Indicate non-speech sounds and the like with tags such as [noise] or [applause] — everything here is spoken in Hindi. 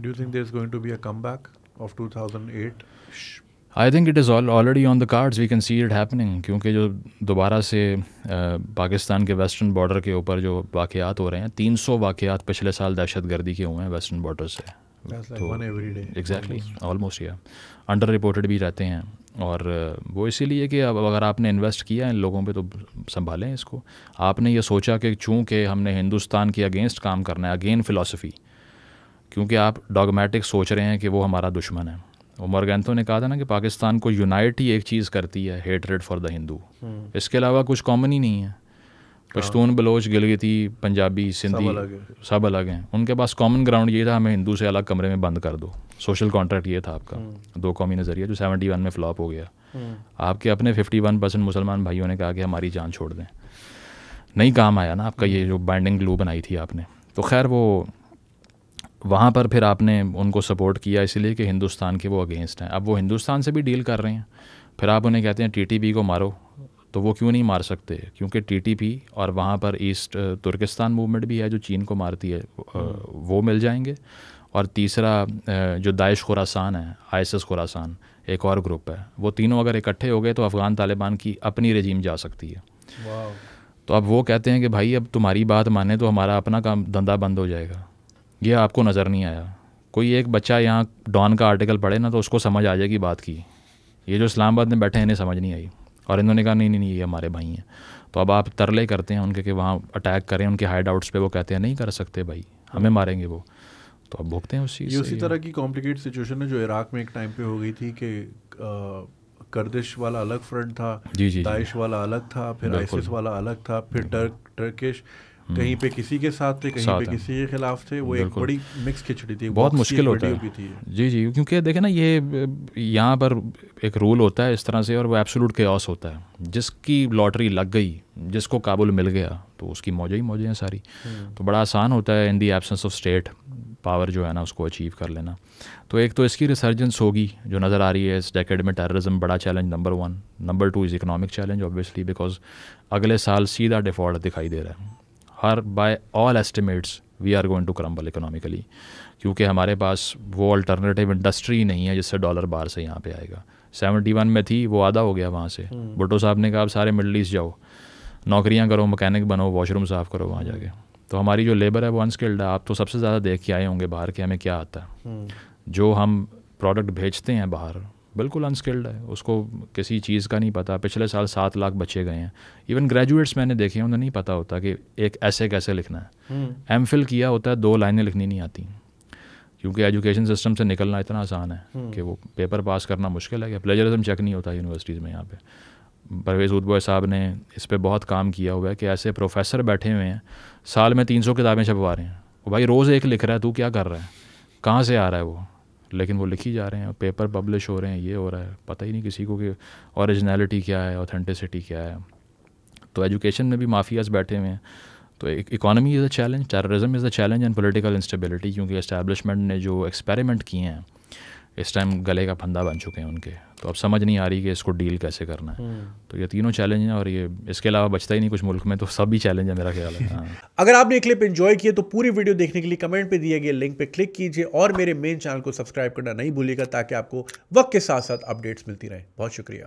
Do you think there's going to be a comeback of 2008? I think it is all already on the cards we can see it happening क्योंकि जो दोबारा से पाकिस्तान के वेस्टर्न बॉर्डर के ऊपर जो वाक़ात हो रहे हैं 300 सौ वाक़ात पिछले साल दहशत गर्दी के हुए हैं वेस्टर्न बॉर्डर से एग्जैक्टली ऑलमोस्ट या अंडर रिपोर्टेड भी रहते हैं और वो इसीलिए कि अब अगर आपने इन्वेस्ट किया इन लोगों पे तो संभालें इसको आपने ये सोचा कि चूँकि हमने हिंदुस्तान के अगेंस्ट काम करना है अगेन फ़िलासफ़ी क्योंकि आप डॉगमेटिक सोच रहे हैं कि वो हमारा दुश्मन है उमर गैंथो ने कहा था ना कि पाकिस्तान को यूनाइट ही एक चीज़ करती है हेटरेड फॉर द हिंदू इसके अलावा कुछ कॉमन ही नहीं है हाँ। पश्तून बलोच गिलगिती पंजाबी सिंधी सब अलग हैं उनके पास कॉमन ग्राउंड ये था हमें हिंदू से अलग कमरे में बंद कर दो सोशल कॉन्ट्रैक्ट ये था आपका हम्म। दो कौमी नज़रिया जो सेवेंटी वन में फ्लॉप हो गया हम्म। आपके अपने फिफ्टी वन परसेंट मुसलमान भाइयों ने कहा कि हमारी जान छोड़ दें नहीं काम आया ना आपका ये हम्म। जो बाइंडिंग ग्लू बनाई थी आपने तो खैर वो वहाँ पर फिर आपने उनको सपोर्ट किया इसलिए कि हिंदुस्तान के वो अगेंस्ट हैं अब वो हिंदुस्तान से भी डील कर रहे हैं फिर आप उन्हें कहते हैं टीटीपी को मारो तो वो क्यों नहीं मार सकते क्योंकि टीटीपी और वहाँ पर ईस्ट तुर्किस्तान मूवमेंट भी है जो चीन को मारती है वो मिल जाएंगे और तीसरा जो दाइश खुरासान है आई खुरासान एक और ग्रुप है वो तीनों अगर इकट्ठे हो गए तो अफ़गान तालिबान की अपनी रजीम जा सकती है तो अब वो कहते हैं कि भाई अब तुम्हारी बात माने तो हमारा अपना काम धंधा बंद हो जाएगा ये आपको नज़र नहीं आया कोई एक बच्चा यहाँ डॉन का आर्टिकल पढ़े ना तो उसको समझ आ जाएगी बात की ये जो इस्लामाबाद में बैठे हैं इन्हें समझ नहीं आई और इन्होंने कहा नहीं नहीं नहीं ये हमारे भाई हैं तो अब आप तरले करते हैं उनके कि वहाँ अटैक करें उनके हाइड आउट्स पर वो कहते हैं नहीं कर सकते भाई हमें मारेंगे वो तो अब भुगते हैं उस चीज़ ये उसी तरह की कॉम्प्लिकेट सिचुएशन है जो इराक में एक टाइम पे हो गई थी कि करदिश वाला अलग फ्रंट था जी जी दाइश वाला अलग था फिर आइसिस वाला अलग था फिर हम्म। टर्क टर्किश कहीं हम्म। पे किसी के साथ थे कहीं पे किसी के खिलाफ थे वो एक बड़ी मिक्स खिचड़ी थी बहुत मुश्किल होती है जी जी क्योंकि देखे ना ये यहाँ पर एक रूल होता है इस तरह से और वो एब्सोलूट के होता है जिसकी लॉटरी लग गई जिसको काबुल मिल गया तो उसकी मौजें ही मौजें हैं सारी हम्म। तो बड़ा आसान होता है in the absence of state power जो है ना उसको अचीव कर लेना तो एक तो इसकी रिसर्जेंस होगी जो नज़र आ रही है इस डेकेड में टेररिज्म बड़ा challenge number one number two is economic challenge obviously because अगले साल सीधा डिफॉल्ट दिखाई दे रहा है हर by all estimates we are going to crumble economically क्योंकि हमारे पास वो अल्टरनेटिव इंडस्ट्री नहीं है जिससे डॉलर बाहर से यहाँ पे आएगा सेवेंटी वन में थी वो आधा हो गया वहाँ से हम्म। भुट्टो साहब ने कहा आप सारे मिडल ईस्ट जाओ नौकरियाँ करो मैकेनिक बनो वॉशरूम साफ़ करो वहाँ जाके तो हमारी जो लेबर है वो अनस्किल्ड है आप तो सबसे ज़्यादा देख के आए होंगे बाहर के हमें क्या आता है हम्म। जो हम प्रोडक्ट भेजते हैं बाहर बिल्कुल अनस्किल्ड है उसको किसी चीज़ का नहीं पता पिछले साल सात लाख बच्चे गए हैं इवन ग्रेजुएट्स मैंने देखे हैं उन्हें नहीं पता होता कि एक ऐसे कैसे लिखना है एम हम्म। फिल किया होता है दो लाइनें लिखनी नहीं आती क्योंकि एजुकेशन सिस्टम से निकलना इतना आसान है हम्म। कि वो पेपर पास करना मुश्किल है कि प्लेजरिज्म चेक नहीं होता यूनिवर्सिटीज़ में यहाँ पे परवेज़ उदबॉय साहब ने इस पर बहुत काम किया हुआ है कि ऐसे प्रोफेसर बैठे हुए हैं साल में तीन सौ किताबें छपवा रहे हैं वो भाई रोज़ एक लिख रहा है तू क्या कर रहा है कहाँ से आ रहा है वो लेकिन वो लिखी जा रहे हैं पेपर पब्लिश हो रहे हैं ये हो रहा है पता ही नहीं किसी को कि ऑरिजनैलिटी क्या है ऑथेंटिसिटी क्या है तो एजुकेशन में भी माफियाज बैठे हुए हैं तो economy is a challenge terrorism is a challenge and political instability क्योंकि इस्टेबलिशमेंट ने जो एक्सपेरिमेंट किए हैं इस टाइम गले का फंदा बन चुके हैं उनके तो अब समझ नहीं आ रही कि इसको डील कैसे करना है हम्म। तो ये तीनों चैलेंज हैं और ये इसके अलावा बचता ही नहीं कुछ मुल्क में तो सब ही चैलेंज है मेरा ख्याल है हाँ। [laughs] अगर आपने ये क्लिप एंजॉय किया तो पूरी वीडियो देखने के लिए कमेंट पे दिए गए लिंक पे क्लिक कीजिए और मेरे मेन चैनल को सब्सक्राइब करना नहीं भूलिएगा ताकि आपको वक्त के साथ साथ अपडेट्स मिलती रहे बहुत शुक्रिया